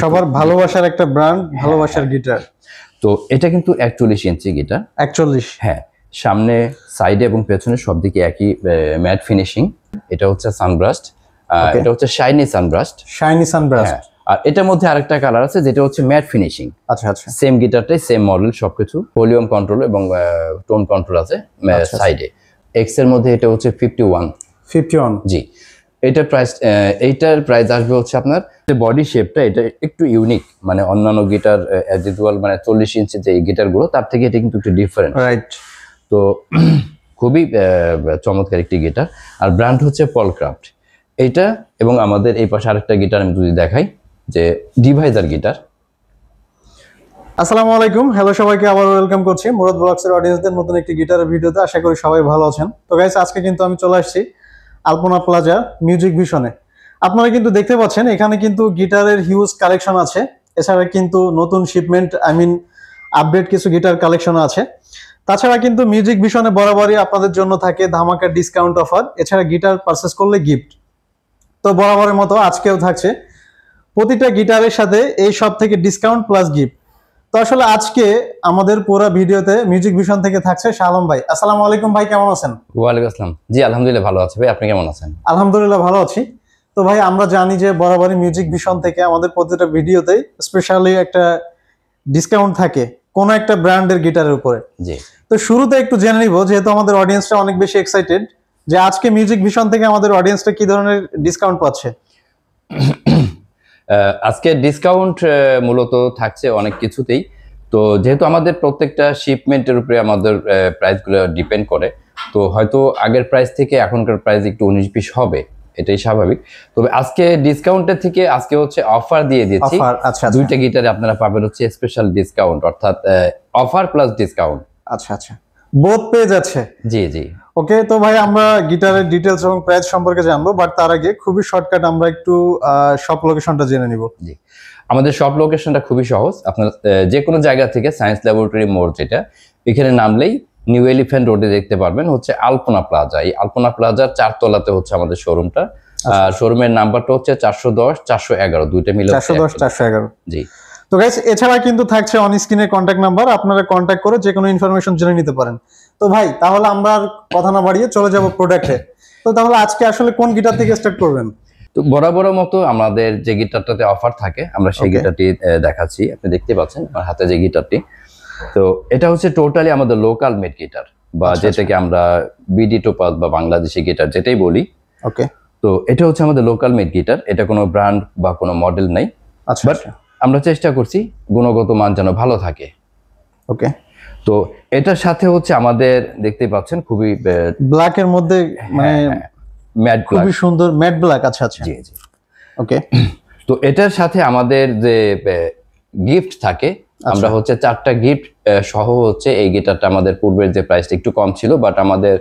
সবার ভালোবাসার একটা ব্র্যান্ড হ্যাঁ, ভালোবাসার হ্যাঁ। গিটার তো এটা কিন্তু একচল্লিশ ইঞ্চি গিটার একচল্লিশ হ্যাঁ সামনে সাইডে এবং পেছনে সব দিকে একই ম্যাট ফিনিশিং এটা হচ্ছে সানব্রাস্ট এটা হচ্ছে শাইনি সানব্রাস্ট শাইনি সানব্রাস্ট হ্যাঁ, আর এটার মধ্যে আরেকটা কালার আছে যেটা হচ্ছে ম্যাট ফিনিশিং আচ্ছা আচ্ছা সেম গিটারটাই সেম মডেল সবকিছু ভলিউম কন্ট্রোল এবং টোন কন্ট্রোল আছে আচ্ছা, আচ্ছা। সাইডে এক্স এর মধ্যে এটা হচ্ছে ফিফটি ওয়ান ফিফটি ওয়ান জি এটা প্রাইস এইটার প্রাইস আসবে হচ্ছে আপনার যে বডি শেপটা এটা একটু ইউনিক মানে অন্যান্য গিটার অ্যাজ ইউজুয়াল মানে চল্লিশ ইঞ্চি যে গিটারগুলো তার থেকে এটা কিন্তু একটু ডিফারেন্ট রাইট তো খুবই চমৎকার একটি গিটার আর ব্র্যান্ড হচ্ছে পলক্রাফ্ট এইটা এবং আমাদের এই পাশে আরেকটা গিটার আমি যদি দেখাই যে ডিভাইজার গিটার আসসালামু আলাইকুম হ্যালো সবাইকে আবার ওয়েলকাম করছি মুরাদ ব্লগসের অডিয়েন্সদের নতুন একটি গিটারের ভিডিওতে আশা করি সবাই ভালো আছেন তো গাইস আজকে কিন্তু আমি চলে আসছি আলপনা প্লাজা মিউজিক ভিশনে আপনারা কিন্তু দেখতে পাচ্ছেন এখানে কিন্তু গিটারের হিউজ কালেকশন আছে এছাড়া কিন্তু নতুন শিপমেন্ট আই মিন আপডেট কিছু গিটার কালেকশন আছে তাছাড়া কিন্তু মিউজিক ভিশনে বরাবরই আপনাদের জন্য থাকে ধামাকা ডিসকাউন্ট অফার এছাড়া গিটার পারচেস করলে গিফট তো বরাবরের মতো আজকেও থাকছে প্রতিটা গিটারের সাথে এই সব থেকে ডিসকাউন্ট প্লাস গিফট তো আসলে আজকে আমাদের পুরো ভিডিওতে মিউজিক ভিশন থেকে থাকছে শালম ভাই আসসালামু আলাইকুম ভাই কেমন আছেন ওয়ালাইকুম আসসালাম জি আলহামদুলিল্লাহ ভালো আছি ভাই আপনি কেমন আছেন আলহামদুলিল্লাহ ভালো আছি তো ভাই আমরা জানি যে বরাবরই মিউজিক ভিশন থেকে আমাদের প্রতিটা ভিডিওতেই স্পেশালি একটা ডিসকাউন্ট থাকে কোন একটা ব্র্যান্ডের গিটারের উপরে জি তো শুরুতে একটু জেনে নিব যেহেতু আমাদের অডিয়েন্সটা অনেক বেশি এক্সাইটেড যে আজকে মিউজিক ভিশন থেকে আমাদের অডিয়েন্সটা কি ধরনের ডিসকাউন্ট পাচ্ছে আজকে ডিসকাউন্ট মূলত থাকছে অনেক কিছুতেই তো যেহেতু আমাদের প্রত্যেকটা শিপমেন্টের উপরে আমাদের প্রাইসগুলো ডিপেন্ড করে তো হয়তো আগের প্রাইস থেকে এখনকার প্রাইস একটু উনিশ বিশ হবে এটাই স্বাভাবিক তবে আজকে ডিসকাউন্টের থেকে আজকে হচ্ছে অফার দিয়ে আচ্ছা, আচ্ছা দুইটা গিটারে আপনারা পাবেন হচ্ছে স্পেশাল ডিসকাউন্ট অর্থাৎ অফার প্লাস ডিসকাউন্ট আচ্ছা আচ্ছা বোধ পেয়ে যাচ্ছে জি জি ওকে তো ভাই আমরা গিটারের ডিটেলস এবং প্রাইস সম্পর্কে জানবো বাট তার আগে খুবই শর্টকাট আমরা একটু সব লোকেশনটা জেনে নিব জি আমাদের সব লোকেশনটা খুবই সহজ আপনার যে কোনো জায়গা থেকে সায়েন্স ল্যাবরেটরি মোড় যেটা এখানে নামলেই নিউ এলিফ্যান্ট রোডে দেখতে পারবেন হচ্ছে আলপনা প্লাজা এই আলপনা প্লাজার চারতলাতে হচ্ছে আমাদের শোরুমটা শোরুমের নাম্বারটা হচ্ছে চারশো দশ চারশো এগারো দুইটা মিলে চারশো দশ চারশো এগারো জি তো গাইস এছাড়া কিন্তু থাকছে অন স্ক্রিনের কন্ট্যাক্ট নাম্বার আপনারা কন্ট্যাক্ট করে যে কোনো ইনফরমেশন জেনে নিতে পারেন তো ভাই তাহলে আমরা কথা না বাড়িয়ে চলে যাব প্রোডাক্টে তো তাহলে আজকে আসলে কোন গিটার থেকে স্টার্ট করবেন তো বরাবর মতো আমাদের যে গিটারটাতে অফার থাকে আমরা সেই গিটারটি দেখাচ্ছি আপনি দেখতে পাচ্ছেন আমার হাতে যে গিটারটি তো এটা হচ্ছে টোটালি আমাদের লোকাল মেড গিটার বা আচ্ছা, যেটাকে আচ্ছা। আমরা বিডি টোপাস বা বাংলাদেশি গিটার যেটাই বলি ওকে তো এটা হচ্ছে আমাদের লোকাল মেড গিটার এটা কোনো ব্র্যান্ড বা কোনো মডেল নাই আচ্ছা আমরা চেষ্টা করছি গুণগত মান যেন ভালো থাকে ওকে তো এটার সাথে হচ্ছে আমাদের দেখতে পাচ্ছেন খুবই ব্ল্যাক এর মধ্যে হ্যাঁ, মানে হ্যাঁ, খুবই সুন্দর ম্যাট ব্ল্যাক আচ্ছা আচ্ছা জি ওকে তো এটার সাথে আমাদের যে গিফট থাকে আচ্ছা। আমরা হচ্ছে চারটা গিফট সহ হচ্ছে এই গিটারটা আমাদের পূর্বের যে প্রাইসটা একটু কম ছিল বাট আমাদের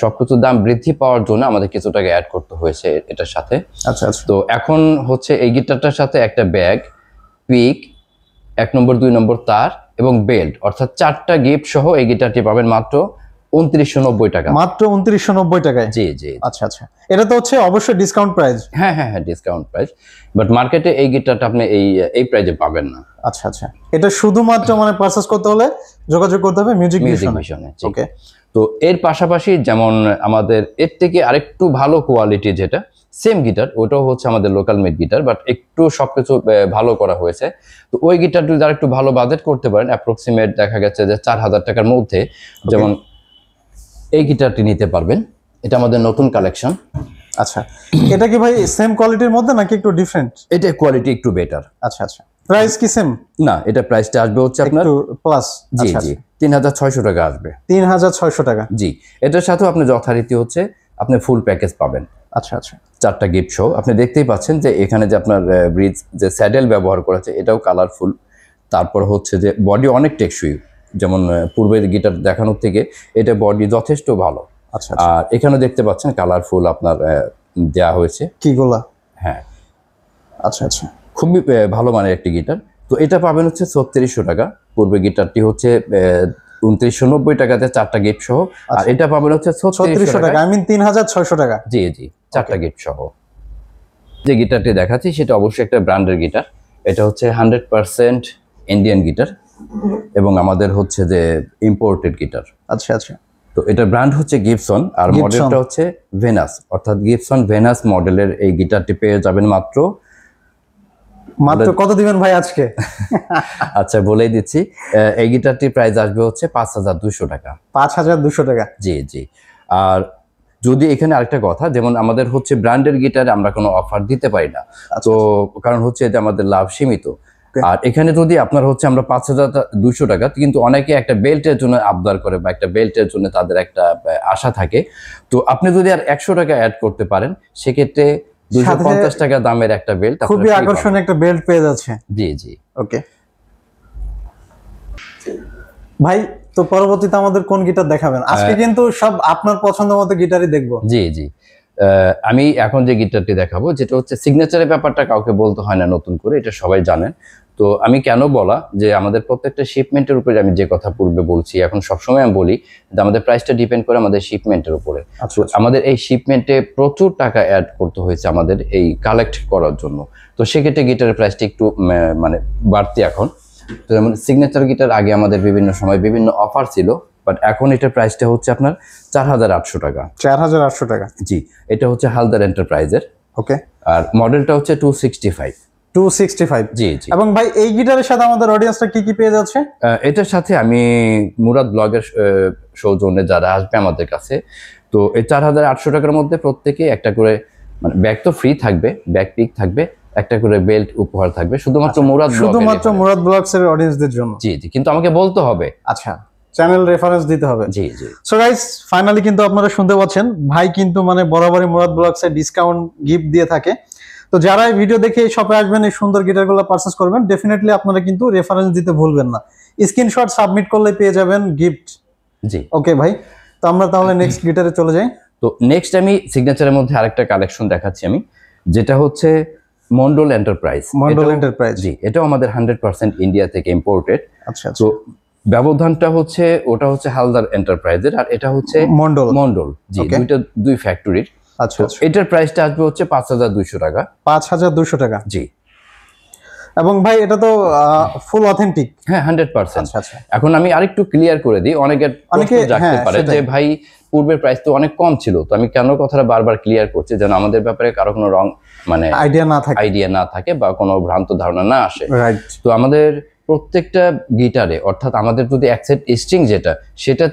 সবকিছু দাম বৃদ্ধি পাওয়ার জন্য আমাদের কিছু টাকা অ্যাড করতে হয়েছে এটার সাথে আচ্ছা, আচ্ছা তো এখন হচ্ছে এই গিটারটার সাথে একটা ব্যাগ পিক এক নম্বর দুই নম্বর তার এবং বেল্ট অর্থাৎ চারটা গিফট সহ এই গিটারটি পাবেন মাত্র উনত্রিশশো নব্বই টাকা মাত্র উনত্রিশশো নব্বই টাকায় জি জি আচ্ছা আচ্ছা এটা তো হচ্ছে অবশ্যই ডিসকাউন্ট প্রাইস হ্যাঁ হ্যাঁ হ্যাঁ ডিসকাউন্ট প্রাইস বাট মার্কেটে এই গিটারটা আপনি এই এই পাবেন না আচ্ছা আচ্ছা এটা শুধুমাত্র মানে করতে হলে যোগাযোগ করতে হবে মিউজিক মিউজিক মিশনে ওকে তো এর পাশাপাশি যেমন আমাদের এর থেকে আরেকটু ভালো কোয়ালিটি যেটা সেম গিটার ওটাও হচ্ছে আমাদের লোকাল মেড গিটার বাট একটু সব কিছু ভালো করা হয়েছে তো ওই গিটারটি যারা একটু ভালো বাজেট করতে পারেন অ্যাপ্রক্সিমেট দেখা গেছে যে চার হাজার টাকার মধ্যে যেমন এই গিটারটি নিতে পারবেন এটা আমাদের নতুন কালেকশন আচ্ছা এটা কি ভাই সেম কোয়ালিটির মধ্যে নাকি একটু ডিফারেন্ট এটা কোয়ালিটি একটু বেটার আচ্ছা আচ্ছা প্রাইস কি সেম না এটা প্রাইসটা আসবে হচ্ছে আপনার প্লাস জি আচ্ছা। জি তিন হাজার ছয়শো টাকা আসবে তিন হাজার ছয়শো টাকা জি এটার সাথেও আপনি যথারীতি হচ্ছে আপনি ফুল প্যাকেজ পাবেন আচ্ছা আচ্ছা চারটা গিফট শো আপনি দেখতেই পাচ্ছেন যে এখানে যে আপনার ব্রিজ যে স্যাডেল ব্যবহার করেছে এটাও কালারফুল তারপর হচ্ছে যে বডি অনেক টেকসই যেমন পূর্বের গিটার দেখানোর থেকে এটা বডি যথেষ্ট ভালো আচ্ছা, আচ্ছা। আর এখানে দেখতে পাচ্ছেন কালারফুল আপনার দেয়া হয়েছে গোলা হ্যাঁ আচ্ছা আচ্ছা খুবই ভালো মানের একটি গিটার তো এটা পাবেন হচ্ছে ছত্রিশশো টাকা পূর্বে গিটারটি হচ্ছে উনত্রিশশো নব্বই টাকাতে চারটা গিফট সহ আর আচ্ছা। এটা পাবেন হচ্ছে ছত্রিশশো টাকা আই মিন তিন হাজার ছয়শো টাকা জি জি চারটা গিফট সহ যে গিটারটি দেখাচ্ছি সেটা অবশ্যই একটা ব্র্যান্ডের গিটার এটা হচ্ছে হান্ড্রেড পারসেন্ট ইন্ডিয়ান গিটার এবং আমাদের হচ্ছে যে ইম্পোর্টেড গিটার আচ্ছা আচ্ছা তো এটা ব্র্যান্ড হচ্ছে গিপসন আর মডেলটা হচ্ছে ভেনাস অর্থাৎ গিপসন ভেনাস মডেলের এই গিটারটি পেয়ে যাবেন মাত্র মাত্র কত দিবেন ভাই আজকে আচ্ছা বলেই দিচ্ছি এই গিটারটির প্রাইস আসবে হচ্ছে পাঁচ হাজার দুশো টাকা পাঁচ হাজার দুশো টাকা জি জি আর যদি এখানে আরেকটা কথা যেমন আমাদের হচ্ছে ব্র্যান্ডের গিটারে আমরা কোনো অফার দিতে পারি না আচ্ছা, তো আচ্ছা। কারণ হচ্ছে এটা আমাদের লাভ সীমিত আর এখানে যদি আপনার হচ্ছে আমরা পাঁচ হাজার দুশো টাকা কিন্তু অনেকে একটা বেল্টের জন্য আবদার করে বা একটা বেল্টের জন্য তাদের একটা আশা থাকে তো আপনি যদি আর একশো টাকা অ্যাড করতে পারেন সেক্ষেত্রে 250 টাকা দামের একটা বেল্ট খুবই আকর্ষণীয় একটা বেল্ট পেয়ে যাচ্ছে জি জি ওকে ভাই তো পরবর্তীতে আমাদের কোন গিটার দেখাবেন আজকে কিন্তু সব আপনার পছন্দ মতো গিটারই দেখবো জি জি আমি এখন যে গিটারটি দেখাবো যেটা হচ্ছে সিগনেচারের ব্যাপারটা কাউকে বলতে হয় না নতুন করে এটা সবাই জানেন তো আমি কেন বলা যে আমাদের প্রত্যেকটা শিপমেন্টের উপরে আমি যে কথা পূর্বে বলছি এখন সবসময় আমি বলি যে আমাদের প্রাইসটা ডিপেন্ড করে আমাদের শিপমেন্টের উপরে আচ্ছা, আচ্ছা। আমাদের এই শিপমেন্টে প্রচুর টাকা অ্যাড করতে হয়েছে আমাদের এই কালেক্ট করার জন্য তো সেক্ষেত্রে গিটারের প্রাইসটা একটু মানে বাড়তি এখন তো যেমন সিগনেচার গিটার আগে আমাদের বিভিন্ন সময় বিভিন্ন অফার ছিল বাট এখন এটার প্রাইসটা হচ্ছে আপনার চার হাজার আটশো টাকা চার হাজার আটশো টাকা জি এটা হচ্ছে হালদার এন্টারপ্রাইজের ওকে আর মডেলটা হচ্ছে টু সিক্সটি ফাইভ 265 জি জি এবং ভাই এই গিটারের সাথে আমাদের অডিয়েন্সটা কি কি পেয়ে যাচ্ছে এটার সাথে আমি মুরাদ ব্লগের সৌজন্যে যারা আসবে আমাদের কাছে তো এই চার হাজার আটশো টাকার মধ্যে প্রত্যেকে একটা করে মানে ব্যাগ তো ফ্রি থাকবে ব্যাগ পিক থাকবে একটা করে বেল্ট উপহার থাকবে শুধুমাত্র আচ্ছা, মুরাদ শুধুমাত্র মুরাদ ব্লগস এর অডিয়েন্সদের জন্য জি জি কিন্তু আমাকে বলতে হবে আচ্ছা চ্যানেল রেফারেন্স দিতে হবে জি জি সো গাইস ফাইনালি কিন্তু আপনারা শুনতে পাচ্ছেন ভাই কিন্তু মানে বরাবরই মুরাদ ব্লগস এর ডিসকাউন্ট গিফট দিয়ে থাকে তো যারা এই ভিডিও দেখে এই শপে আসবেন এই সুন্দর গিটারগুলো পারচেস করবেন ডেফিনেটলি আপনারা কিন্তু রেফারেন্স দিতে ভুলবেন না স্ক্রিনশট সাবমিট করলে পেয়ে যাবেন গিফট জি ওকে ভাই তো আমরা তাহলে নেক্সট গিটারে চলে যাই তো নেক্সট আমি সিগনেচারের মধ্যে আরেকটা কালেকশন দেখাচ্ছি আমি যেটা হচ্ছে মন্ডল এন্টারপ্রাইজ মন্ডল এন্টারপ্রাইজ জি এটাও আমাদের হান্ড্রেড পার্সেন্ট ইন্ডিয়া থেকে ইম্পোর্টেড আচ্ছা, আচ্ছা তো ব্যবধানটা হচ্ছে ওটা হচ্ছে হালদার এন্টারপ্রাইজের আর এটা হচ্ছে মন্ডল মন্ডল জি দুইটা দুই ফ্যাক্টরির আচ্ছা এটার প্রাইসটা আসবে হচ্ছে পাঁচ হাজার দুশো টাকা পাঁচ হাজার দুশো টাকা জি এবং ভাই এটা তো ফুল অথেন্টিক হ্যাঁ হান্ড্রেড আচ্ছা, আচ্ছা। পার্সেন্ট এখন আমি আরেকটু ক্লিয়ার করে দিই অনেকের অনেকে জানতে হ্যাঁ, পারে যে ভাই পূর্বের প্রাইস তো অনেক কম ছিল তো আমি কেন কথাটা বারবার ক্লিয়ার করছি যেন আমাদের ব্যাপারে কারো কোনো রং মানে আইডিয়া না থাকে আইডিয়া না থাকে বা কোনো ভ্রান্ত ধারণা না আসে তো আমাদের প্রত্যেকটা গিটারে অর্থাৎ আমাদের যদি অ্যাকসেপ্ট স্ট্রিং যেটা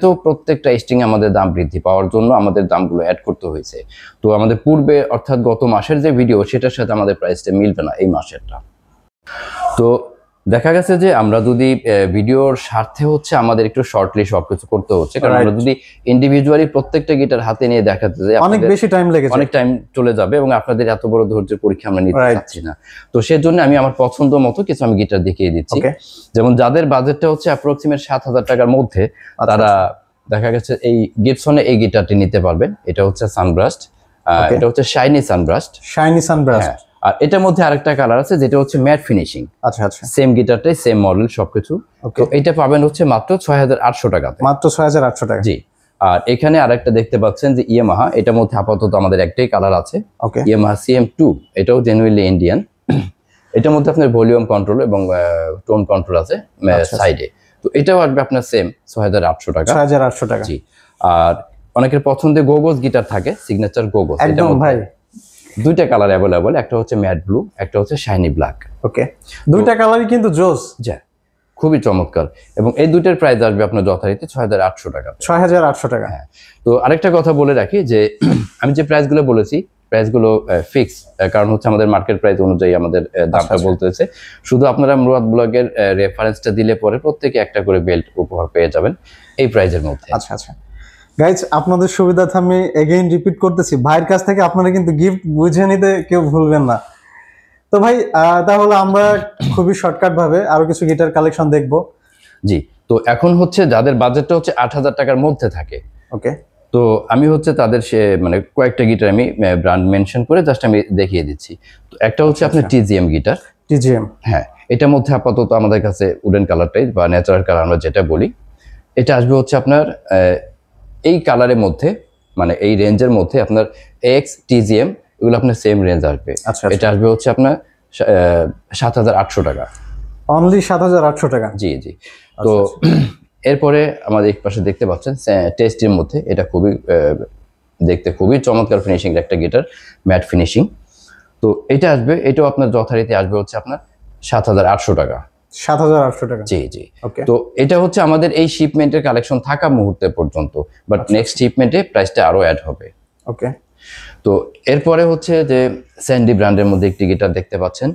তো প্রত্যেকটা স্ট্রিং আমাদের দাম বৃদ্ধি পাওয়ার জন্য আমাদের দামগুলো অ্যাড করতে হয়েছে তো আমাদের পূর্বে অর্থাৎ গত মাসের যে ভিডিও সেটার সাথে আমাদের প্রাইসটা মিলবে না এই মাসেরটা তো দেখা গেছে যে আমরা যদি ভিডিওর স্বার্থে হচ্ছে আমাদের একটু শর্টলি সবকিছু করতে হচ্ছে কারণ আমরা যদি ইন্ডিভিজুয়ালি প্রত্যেকটা গিটার হাতে নিয়ে দেখাতে যাই অনেক বেশি টাইম লেগে অনেক টাইম চলে যাবে এবং আপনাদের এত বড় ধৈর্যের পরীক্ষা আমরা নিতে চাচ্ছি না তো সেজন্য আমি আমার পছন্দ মতো কিছু আমি গিটার দেখিয়ে দিচ্ছি যেমন যাদের বাজেটটা হচ্ছে অ্যাপ্রক্সিমেট সাত হাজার টাকার মধ্যে আচ্ছা, আচ্ছা। তারা দেখা গেছে এই গিপসনে এই গিটারটি নিতে পারবেন এটা হচ্ছে সানব্রাস্ট এটা হচ্ছে শাইনি সানব্রাস্ট শাইনি সানব্রাস্ট আর এটার মধ্যে আরেকটা কালার আছে যেটা হচ্ছে ম্যাট ফিনিশিং আচ্ছা আচ্ছা সেম গিটারটাই সেম মডেল সবকিছু তো এটা পাবেন হচ্ছে মাত্র ছয় হাজার আটশো টাকা মাত্র ছয় হাজার আটশো টাকা জি আর এখানে আরেকটা দেখতে পাচ্ছেন যে ইয়ামাহা এটার মধ্যে আপাতত আমাদের একটাই কালার আছে ইয়ামাহা সিএম টু এটাও জেনুইনলি ইন্ডিয়ান এটার মধ্যে আপনার ভলিউম কন্ট্রোল এবং টোন কন্ট্রোল আছে সাইডে আচ্ছা, আচ্ছা। তো এটাও আসবে আপনার সেম ছয় হাজার আটশো টাকা ছয় হাজার আটশো টাকা জি আর অনেকের পছন্দে গোগোজ গিটার থাকে সিগনেচার গোগোজ একদম ভাই দুইটা কালার অ্যাভেলেবল একটা হচ্ছে ম্যাট ব্লু একটা হচ্ছে শাইনি ব্ল্যাক ওকে দুইটা কালারই কিন্তু জোস যা খুবই চমৎকার এবং এই দুইটার প্রাইস আসবে আপনার যথারীতি ছয় হাজার আটশো টাকা ছয় হাজার আটশো টাকা হ্যাঁ তো আরেকটা কথা বলে রাখি যে আমি যে প্রাইসগুলো বলেছি প্রাইসগুলো ফিক্স কারণ হচ্ছে আমাদের মার্কেট প্রাইস অনুযায়ী আমাদের আচ্ছা, দামটা হয়েছে আচ্ছা। শুধু আপনারা মুরাদ ব্লগের রেফারেন্সটা দিলে পরে প্রত্যেকে একটা করে বেল্ট উপহার পেয়ে যাবেন এই প্রাইজের মধ্যে আচ্ছা আচ্ছা গাইজ আপনাদের তো আমি এগেইন রিপিট করতেছি ভাইয়ের কাছ থেকে আপনারা কিন্তু গিফট বুঝে নিতে কেউ ভুলবেন না তো ভাই তাহলে আমরা খুবই শর্টকাটভাবে আরও কিছু গিটার কালেকশন দেখব জি তো এখন হচ্ছে যাদের বাজেটটা হচ্ছে আট হাজার টাকার মধ্যে থাকে ওকে তো আমি হচ্ছে তাদের সে মানে কয়েকটা গিটার আমি ব্র্যান্ড মেনশন করে জাস্ট আমি দেখিয়ে দিচ্ছি তো একটা হচ্ছে আপনার টিজিএম গিটার টিজিএম হ্যাঁ এটার মধ্যে আপাতত আমাদের কাছে উডেন কালারটাই বা ন্যাচারাল কালার আমরা যেটা বলি এটা আসবে হচ্ছে আপনার এই কালারের মধ্যে মানে এই রেঞ্জের মধ্যে আপনার এক্স টিজিএম এগুলো আপনার সেম রেঞ্জ আসবে আচ্ছা, আচ্ছা এটা আসবে হচ্ছে আপনার সাত হাজার আটশো টাকা অনলি সাত হাজার আটশো টাকা জি জি আচ্ছা, তো আচ্ছা। এরপরে আমাদের এক পাশে দেখতে পাচ্ছেন টেস্টের মধ্যে এটা খুবই দেখতে খুবই চমৎকার ফিনিশিং একটা গিটার ম্যাট ফিনিশিং তো এটা আসবে এটাও আপনার যথারীতি আসবে হচ্ছে আপনার সাত হাজার আটশো টাকা সাত হাজার আটশো টাকা জি জি তো এটা হচ্ছে আমাদের এই শিপমেন্টের কালেকশন থাকা মুহূর্তে পর্যন্ত বাট নেক্সট শিপমেন্টে প্রাইসটা আরও অ্যাড হবে ওকে তো এরপরে হচ্ছে যে স্যান্ডি ব্র্যান্ডের মধ্যে একটি গিটার দেখতে পাচ্ছেন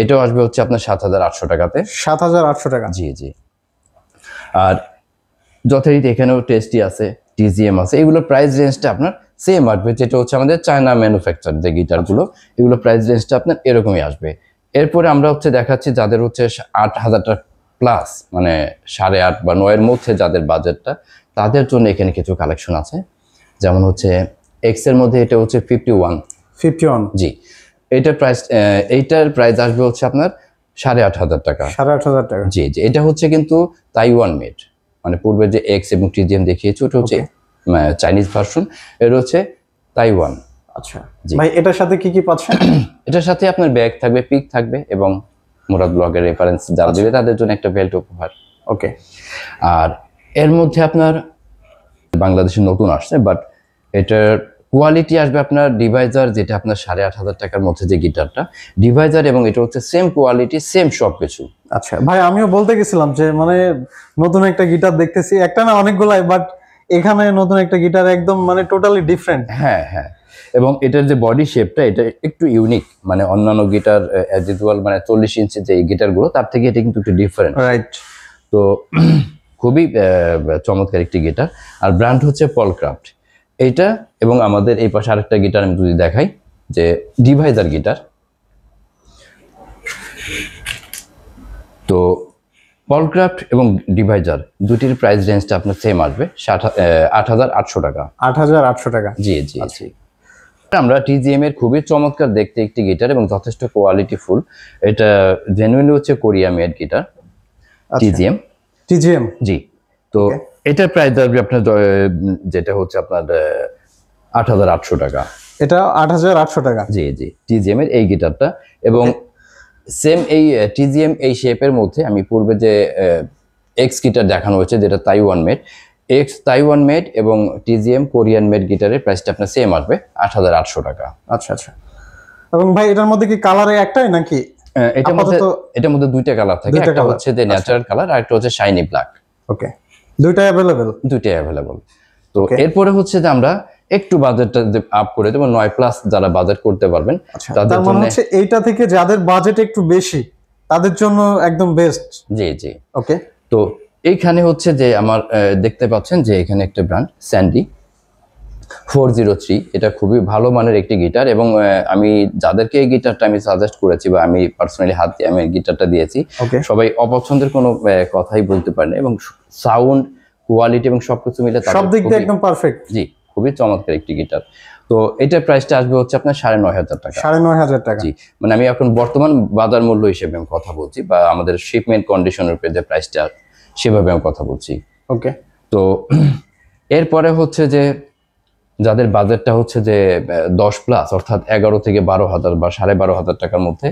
এটাও আসবে হচ্ছে আপনার সাত হাজার আটশো টাকাতে সাত হাজার আটশো টাকা জি জি আর যথারীতি এখানেও টেস্টি আছে টিজিএম আছে এগুলো প্রাইস রেঞ্জটা আপনার সেম আসবে যেটা হচ্ছে আমাদের চায়না ম্যানুফ্যাকচার যে গিটারগুলো আচ্ছা। এগুলো প্রাইস রেঞ্জটা আপনার এরকমই আসবে এরপরে আমরা হচ্ছে দেখাচ্ছি যাদের হচ্ছে আট হাজারটা প্লাস মানে সাড়ে আট বা নয়ের মধ্যে যাদের বাজেটটা তাদের জন্য এখানে কিছু কালেকশন আছে যেমন হচ্ছে এক্সের মধ্যে এটা হচ্ছে ফিফটি ওয়ান ফিফটি ওয়ান জি এটার প্রাইস এইটার প্রাইস আসবে হচ্ছে আপনার সাড়ে আট হাজার টাকা সাড়ে আট হাজার টাকা জি জি এটা হচ্ছে কিন্তু তাইওয়ান মেড মানে পূর্বে যে এক্স এবং টিজিএম দেখিয়েছি ওটা হচ্ছে চাইনিজ ভার্সন এটা হচ্ছে তাইওয়ান আচ্ছা ভাই এটার সাথে কি কি পাচ্ছেন এটার সাথে আপনার ব্যাগ থাকবে পিক থাকবে এবং মুরাদ ব্লগের রেফারেন্স যারা আচ্ছা। দিবে তাদের জন্য একটা বেল্ট উপহার ওকে আর এর মধ্যে আপনার বাংলাদেশে নতুন আসছে বাট এটার কোয়ালিটি আসবে আপনার ডিভাইজার যেটা আপনার সাড়ে আট হাজার টাকার মধ্যে যে গিটারটা ডিভাইজার এবং এটা হচ্ছে সেম কোয়ালিটি সেম সব কিছু আচ্ছা ভাই আমিও বলতে গেছিলাম যে মানে নতুন একটা গিটার দেখতেছি একটা না অনেকগুলাই বাট এখানে নতুন একটা গিটার একদম মানে টোটালি ডিফারেন্ট হ্যাঁ হ্যাঁ এবং এটার যে বডি শেপটা এটা একটু ইউনিক মানে অন্যান্য গিটার অ্যাজ ইউজুয়াল মানে চল্লিশ ইঞ্চি যে গিটারগুলো তার থেকে এটা কিন্তু একটু ডিফারেন্ট রাইট তো খুবই চমৎকার একটি গিটার আর ব্র্যান্ড হচ্ছে পলক্রাফ্ট এইটা এবং আমাদের এই পাশে আরেকটা গিটার আমি যদি দেখাই যে ডিভাইজার গিটার তো পলক্রাফ্ট এবং ডিভাইজার দুটির প্রাইস রেঞ্জটা আপনার সেম আসবে আট হাজার আটশো টাকা আট হাজার আটশো টাকা জি জি জি আমরা টিজিএম এর খুবই চমৎকার দেখতে একটি গিটার এবং যথেষ্ট কোয়ালিটি ফুল এটা জেনুইনলি হচ্ছে Korea made guitar TGM TGM জি তো এটা প্রাইস আসবে আপনার যেটা হচ্ছে আপনার আট হাজার আটশো টাকা এটা আট হাজার আটশো টাকা জি জি টিজিএম এর এই গিটারটা এবং সেম এই টিজিএম এই শেপের মধ্যে আমি পূর্বে যে এক্স গিটার দেখানো হয়েছে যেটা Taiwan made X Taiwan made এবং টিজিএম কোরিয়ান মেড গিটারের প্রাইসটা আপনার সেম আসবে আট হাজার আটশো টাকা আচ্ছা আচ্ছা এবং ভাই এটার মধ্যে কি কালারে একটাই নাকি এটার মধ্যে এটার মধ্যে দুইটা কালার থাকে একটা হচ্ছে যে ন্যাচারাল আচ্ছা। কালার আর একটা হচ্ছে শাইনি ব্ল্যাক ওকে দুইটা অ্যাভেলেবেল দুইটাই অ্যাভেলেবেল তো এরপরে হচ্ছে যে আমরা একটু বাজেটটা আপ করে দেবো নয় প্লাস যারা বাজেট করতে পারবেন আচ্ছা। তাদের মানে জন্য হচ্ছে এইটা থেকে যাদের বাজেট একটু বেশি তাদের জন্য একদম বেস্ট জি জি ওকে তো এইখানে হচ্ছে যে আমার দেখতে পাচ্ছেন যে এখানে একটা brand Sandy four zero three এটা খুবই ভালো মানের একটি গিটার এবং আমি যাদেরকে এই গিটারটা আমি সাজেস্ট করেছি বা আমি পার্সোনালি হাত দিয়ে আমি গিটারটা দিয়েছি সবাই অপছন্দের কোনো কথাই বলতে পারে না এবং সাউন্ড কোয়ালিটি এবং সবকিছু মিলে সব দিক দিয়ে একদম পারফেক্ট জি খুবই চমৎকার একটি গিটার তো এটার প্রাইসটা আসবে হচ্ছে আপনার সাড়ে নয় হাজার টাকা সাড়ে নয় হাজার টাকা জি মানে আমি এখন বর্তমান বাজার মূল্য হিসেবে আমি কথা বলছি বা আমাদের শিপমেন্ট কন্ডিশনের উপরে যে প্রাইসটা সেভাবে আমি কথা বলছি ওকে তো এরপরে হচ্ছে যে যাদের বাজেটটা হচ্ছে যে দশ প্লাস অর্থাৎ এগারো থেকে বারো হাজার বা সাড়ে বারো হাজার টাকার মধ্যে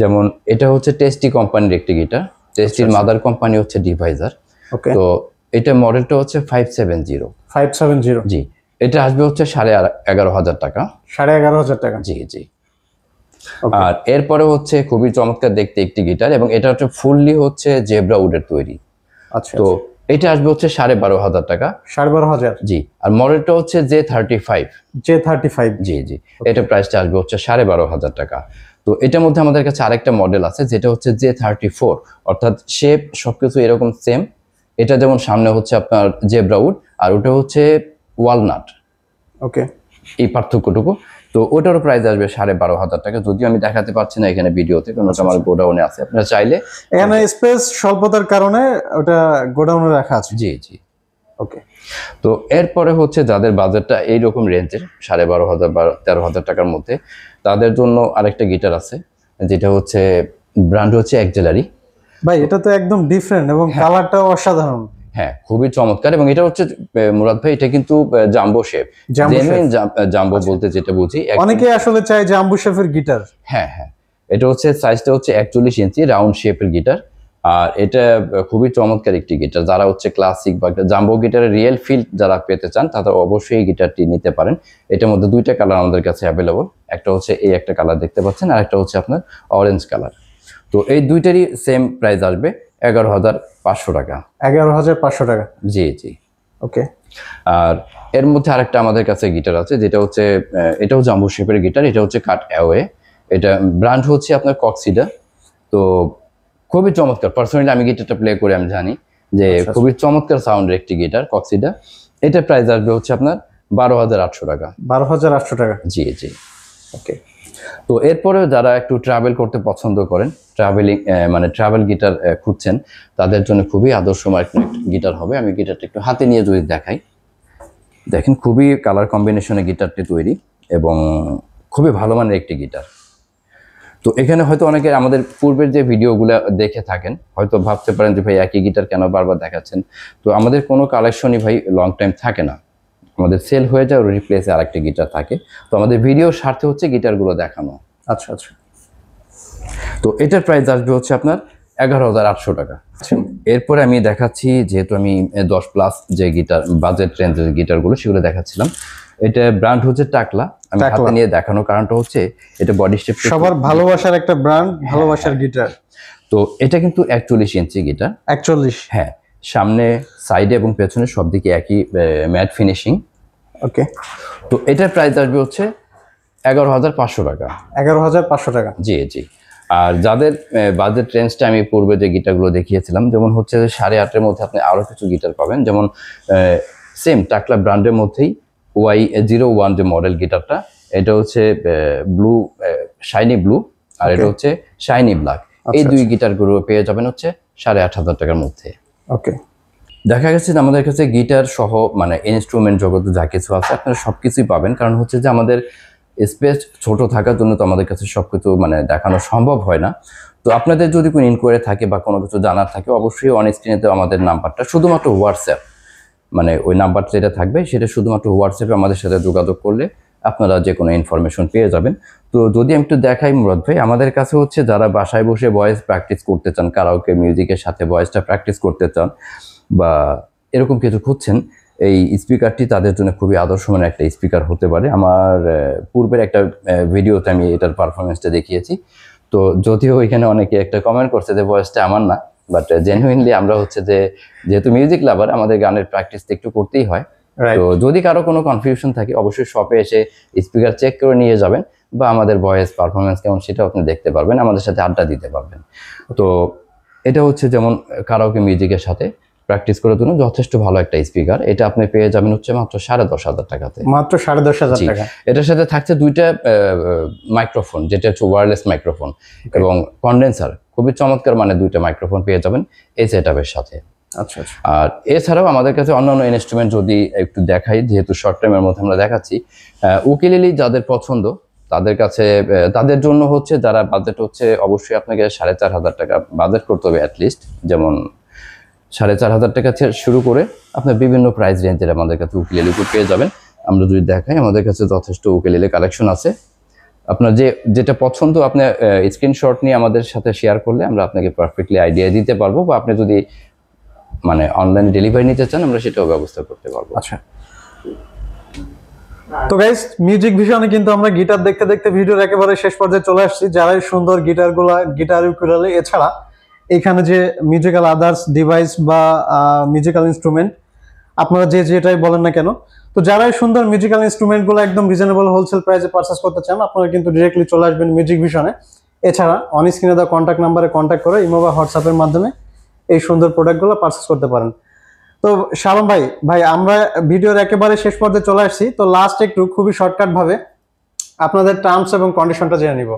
যেমন এটা হচ্ছে টেস্টি কোম্পানির একটি গিটার টেস্টির মাদার কোম্পানি হচ্ছে ডিভাইজার তো এটা মডেলটা হচ্ছে five seven zero five seven zero জি এটা আসবে হচ্ছে সাড়ে এগারো হাজার টাকা সাড়ে এগারো হাজার টাকা জি জি আর এরপরে হচ্ছে খুবই চমৎকার দেখতে একটি গিটার এবং এটা হচ্ছে ফুললি হচ্ছে জেব্রা উডের তৈরি আচ্ছা, তো আচ্ছা। এটা আসবে হচ্ছে সাড়ে বারো হাজার টাকা সাড়ে বারো হাজার জি আর মডেলটা হচ্ছে J thirty five J thirty five জি জি এটা প্রাইসটা আসবে হচ্ছে সাড়ে বারো হাজার টাকা তো এটার মধ্যে আমাদের কাছে আরেকটা মডেল আছে যেটা হচ্ছে জে থার্টি ফোর অর্থাৎ শেপ সবকিছু এরকম সেম এটা যেমন সামনে হচ্ছে আপনার জেব্রাউড আর ওটা হচ্ছে ওয়ালনাট ওকে এই পার্থক্যটুকু তো ওটারও প্রাইস আসবে সাড়ে বারো হাজার টাকা যদিও আমি দেখাতে পারছি না এখানে ভিডিওতে কারণ আমার আচ্ছা, আচ্ছা। গোডাউনে আছে আপনারা চাইলে এখানে স্পেস স্বল্পতার কারণে ওটা গোডাউনে রাখা আছে জি জি ওকে তো এরপরে হচ্ছে যাদের বাজেটটা এইরকম রেঞ্জের সাড়ে বারো হাজার বারো তেরো হাজার টাকার মধ্যে তাদের জন্য আরেকটা গিটার আছে যেটা হচ্ছে ব্র্যান্ড হচ্ছে এক জেলারি ভাই এটা তো একদম ডিফারেন্ট এবং কালারটাও হ্যাঁ। অসাধারণ হ্যাঁ খুবই চমৎকার এবং এটা হচ্ছে মুরাদ ভাই এটা কিন্তু জাম্বো শেফ জেনুইন জাম্বো আচ্ছা। বলতে যেটা বুঝি অনেকে আসলে চায় জাম্বো শেফের গিটার হ্যাঁ হ্যাঁ এটা হচ্ছে সাইজটা হচ্ছে একচল্লিশ ইঞ্চি রাউন্ড শেপের গিটার আর এটা খুবই চমৎকার একটি গিটার যারা হচ্ছে ক্লাসিক বা জাম্বো গিটারের রিয়েল ফিল যারা পেতে চান তারা অবশ্যই এই গিটারটি নিতে পারেন এটার মধ্যে দুইটা কালার আমাদের কাছে অ্যাভেলেবল একটা হচ্ছে এই একটা কালার দেখতে পাচ্ছেন আর একটা হচ্ছে আপনার অরেঞ্জ কালার তো এই দুইটারই সেম প্রাইস আসবে এগারো হাজার পাঁচশো টাকা এগারো হাজার পাঁচশো টাকা জি জি ওকে আর এর মধ্যে আরেকটা আমাদের কাছে গিটার আছে যেটা হচ্ছে এটাও জাম্বু শেপের গিটার এটা হচ্ছে কাট অ্যাওয়ে এটা ব্র্যান্ড হচ্ছে আপনার কক্সিডা তো খুবই চমৎকার পার্সোনালি আমি গিটারটা প্লে করে আমি জানি যে আচ্ছা, আচ্ছা। খুবই চমৎকার সাউন্ডের একটি গিটার কক্সিডা এটা প্রাইস আসবে হচ্ছে আপনার বারো হাজার আটশো টাকা বারো হাজার আটশো টাকা জি জি ওকে তো এরপরেও যারা একটু ট্রাভেল করতে পছন্দ করেন ট্রাভেলিং মানে ট্রাভেল গিটার খুঁজছেন তাদের জন্য খুবই আদর্শ মার্কেট গিটার হবে আমি গিটারটা একটু হাতে নিয়ে যদি দেখাই দেখেন খুবই কালার কম্বিনেশনে গিটারটি তৈরি এবং খুবই ভালো মানের একটি গিটার তো এখানে হয়তো অনেকে আমাদের পূর্বের যে ভিডিওগুলো দেখে থাকেন হয়তো ভাবতে পারেন যে ভাই একই গিটার কেন বারবার দেখাচ্ছেন তো আমাদের কোনো কালেকশনই ভাই লং টাইম থাকে না আমাদের সেল হয়ে যায় ওর রিপ্লেসে আরেকটা গিটার থাকে তো আমাদের ভিডিও স্বার্থে হচ্ছে গিটারগুলো দেখানো আচ্ছা আচ্ছা তো এটার প্রাইস আসবে হচ্ছে আপনার এগারো হাজার আটশো টাকা আচ্ছা। এরপরে আমি দেখাচ্ছি যেহেতু আমি দশ প্লাস যে গিটার বাজেট রেঞ্জের গিটারগুলো সেগুলো দেখাচ্ছিলাম এটা ব্র্যান্ড হচ্ছে টাকলা আমি হাতে নিয়ে দেখানোর কারণটা হচ্ছে এটা বডি স্টেপ সবার ভালোবাসার একটা ব্র্যান্ড ভালোবাসার গিটার হ্যাঁ। তো এটা কিন্তু একচল্লিশ ইঞ্চি গিটার একচল্লিশ হ্যাঁ সামনে সাইডে এবং পেছনে সব দিকে একই ম্যাট ফিনিশিং ওকে তো এটার প্রাইস আসবে হচ্ছে এগারো হাজার পাঁচশো টাকা এগারো হাজার পাঁচশো টাকা জি জি আর যাদের বাজেট রেঞ্জটা আমি পূর্বে যে গিটারগুলো দেখিয়েছিলাম যেমন হচ্ছে সাড়ে আটের মধ্যে আপনি আরও কিছু গিটার পাবেন যেমন সেম টাকলা ব্র্যান্ডের মধ্যেই ওয়াই জিরো ওয়ান যে মডেল গিটারটা এটা হচ্ছে ব্লু শাইনি ব্লু আর এটা হচ্ছে শাইনি ব্ল্যাক এই আচ্ছা, দুই আচ্ছা। গিটারগুলো পেয়ে যাবেন হচ্ছে সাড়ে আট হাজার টাকার মধ্যে ওকে দেখা গেছে যে আমাদের কাছে গিটার সহ মানে ইনস্ট্রুমেন্ট জগতে যা কিছু আছে আপনারা সব কিছুই পাবেন কারণ হচ্ছে যে আমাদের স্পেস ছোট থাকার জন্য তো আমাদের কাছে সব কিছু মানে দেখানো সম্ভব হয় না তো আপনাদের যদি কোনো ইনকোয়ারি থাকে বা কোনো কিছু জানার থাকে অবশ্যই অন স্ক্রিনেতে আমাদের নাম্বারটা শুধুমাত্র হোয়াটসঅ্যাপ মানে ওই নাম্বারটা যেটা থাকবে সেটা শুধুমাত্র হোয়াটসঅ্যাপে আমাদের সাথে যোগাযোগ করলে আপনারা যে কোনো ইনফরমেশন পেয়ে যাবেন তো যদি আমি একটু দেখাই মুরাদ ভাই আমাদের কাছে হচ্ছে যারা বাসায় বসে ভয়েস প্র্যাকটিস করতে চান কারাওকে মিউজিকের সাথে ভয়েসটা প্র্যাকটিস করতে চান বা এরকম কিছু খুঁজছেন এই স্পিকারটি তাদের জন্য খুবই আদর্শমান একটা স্পিকার হতে পারে আমার পূর্বের একটা ভিডিওতে আমি এটার পারফরমেন্সটা দেখিয়েছি তো যদিও এখানে অনেকে একটা কমেন্ট করছে যে ভয়েসটা আমার না বাট জেনুইনলি আমরা হচ্ছে যে যেহেতু মিউজিক লাভার আমাদের গানের প্র্যাকটিস একটু করতেই হয় তো যদি কারো কোনো কনফিউশন থাকে অবশ্যই শপে এসে স্পিকার চেক করে নিয়ে যাবেন বা আমাদের ভয়েস পারফরমেন্স কেমন সেটা আপনি দেখতে পারবেন আমাদের সাথে আড্ডা দিতে পারবেন তো এটা হচ্ছে যেমন কারাওকে মিউজিকের সাথে প্র্যাকটিস করে জন্য যথেষ্ট ভালো একটা স্পিকার এটা আপনি পেয়ে যাবেন হচ্ছে মাত্র সাড়ে দশ হাজার টাকাতে মাত্র সাড়ে দশ হাজার টাকা এটার সাথে থাকছে দুইটা মাইক্রোফোন যেটা হচ্ছে ওয়ারলেস মাইক্রোফোন এবং কন্ডেন্সার খুবই চমৎকার মানে দুইটা মাইক্রোফোন পেয়ে যাবেন এই সেট সাথে আচ্ছা, আচ্ছা আর এছাড়াও আমাদের কাছে অন্যান্য ইনস্ট্রুমেন্ট যদি একটু দেখাই যেহেতু শর্ট টাইমের মধ্যে আমরা দেখাচ্ছি উকিলিলি যাদের পছন্দ তাদের কাছে তাদের জন্য হচ্ছে যারা বাজেট হচ্ছে অবশ্যই আপনাকে সাড়ে চার হাজার টাকা বাজেট করতে হবে অ্যাটলিস্ট যেমন সাড়ে চার হাজার টাকা শুরু করে আপনার বিভিন্ন প্রাইস রেঞ্জের আমাদের কাছে উকিলেলি পেয়ে যাবেন আমরা যদি দেখাই আমাদের কাছে যথেষ্ট উকিলেলি কালেকশন আছে আপনার যে যেটা পছন্দ আপনি স্ক্রিনশট নিয়ে আমাদের সাথে শেয়ার করলে আমরা আপনাকে পারফেক্টলি আইডিয়া দিতে পারবো বা আপনি যদি মানে অনলাইনে ডেলিভারি নিতে চান আমরা সেটাও ব্যবস্থা করতে পারবো আচ্ছা তো গাইস মিউজিক ভিশনে কিন্তু আমরা গিটার দেখতে দেখতে ভিডিওর একেবারে শেষ পর্যায়ে চলে আসছি যারাই সুন্দর গিটারগুলা গিটার ইউকুলালে এছাড়া এখানে যে মিউজিক্যাল আদার্স ডিভাইস বা মিউজিক্যাল ইনস্ট্রুমেন্ট আপনারা যে যেটাই বলেন না কেন তো যারা সুন্দর মিউজিক্যাল ইনস্ট্রুমেন্টগুলো একদম রিজনেবল হোলসেল প্রাইসে পারচেস করতে চান আপনারা কিন্তু ডিরেক্টলি চলে আসবেন মিউজিক ভিশনে এছাড়া অন স্ক্রিনে দেওয়া কন্ট্যাক্ট নাম্বারে কন্ট্যাক্ট করে ইমো বা হোয়াটসঅ্যাপের মাধ্যমে এই সুন্দর প্রোডাক্টগুলো পারচেস করতে পারেন তো শালম ভাই ভাই আমরা ভিডিওর একেবারে শেষ পর্যায়ে চলে আসছি তো লাস্ট একটু খুবই শর্টকাটভাবে আপনাদের টার্মস এবং কন্ডিশনটা জেনে নিব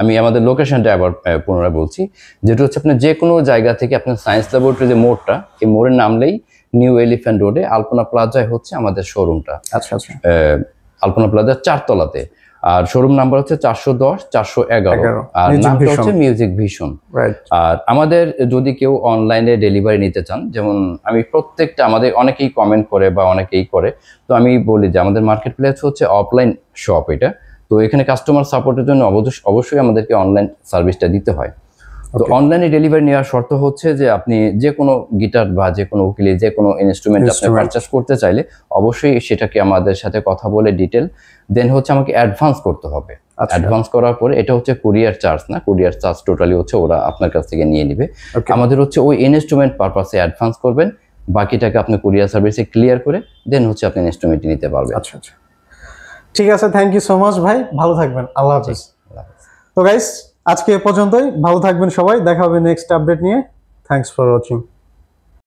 আমি আমাদের লোকেশনটা আবার পুনরায় বলছি যেটা হচ্ছে আপনার যে কোনো জায়গা থেকে আপনার সায়েন্স ল্যাবরেটরি যে মোড়টা এই মোড়ের নামলেই নিউ এলিফ্যান্ট রোডে আলপনা প্লাজায় হচ্ছে আমাদের শোরুমটা আচ্ছা আচ্ছা আলপনা প্লাজার চারতলাতে আর শোরুম নাম্বার হচ্ছে চারশো দশ চারশো এগারো আর নামটা হচ্ছে মিউজিক ভিশন আর আমাদের যদি কেউ অনলাইনে ডেলিভারি নিতে চান যেমন আমি প্রত্যেকটা আমাদের অনেকেই কমেন্ট করে বা অনেকেই করে তো আমি বলি যে আমাদের মার্কেট প্লেস হচ্ছে অফলাইন শপ এটা তো এখানে কাস্টমার সাপোর্টের জন্য অবশ্যই আমাদেরকে অনলাইন সার্ভিসটা দিতে হয় তো অনলাইনে ডেলিভারি নেওয়ার শর্ত হচ্ছে যে আপনি যে কোনো গিটার বা যে কোনো উকিলে যে কোনো ইনস্ট্রুমেন্ট আপনি পারচেস করতে চাইলে অবশ্যই সেটাকে আমাদের সাথে কথা বলে ডিটেল দেন হচ্ছে আমাকে অ্যাডভান্স করতে হবে অ্যাডভান্স আচ্ছা। করার পরে এটা হচ্ছে কুরিয়ার চার্জ না কুরিয়ার চার্জ টোটালি হচ্ছে ওরা আপনার কাছ থেকে নিয়ে নেবে আমাদের হচ্ছে ওই ইনস্ট্রুমেন্ট পারপাসে অ্যাডভান্স করবেন বাকিটাকে আপনি কুরিয়ার সার্ভিসে ক্লিয়ার করে দেন হচ্ছে আপনি ইনস্ট্রুমেন্টটি নিতে পারবেন আচ্ছা আচ্ছা ঠিক আছে থ্যাংক ইউ সো মাচ ভাই ভালো থাকবেন আল্লাহ হাফিজ তো গাইস আজকে এ পর্যন্তই ভালো থাকবেন সবাই দেখা হবে নেক্সট আপডেট নিয়ে থ্যাংকস ফর ওয়াচিং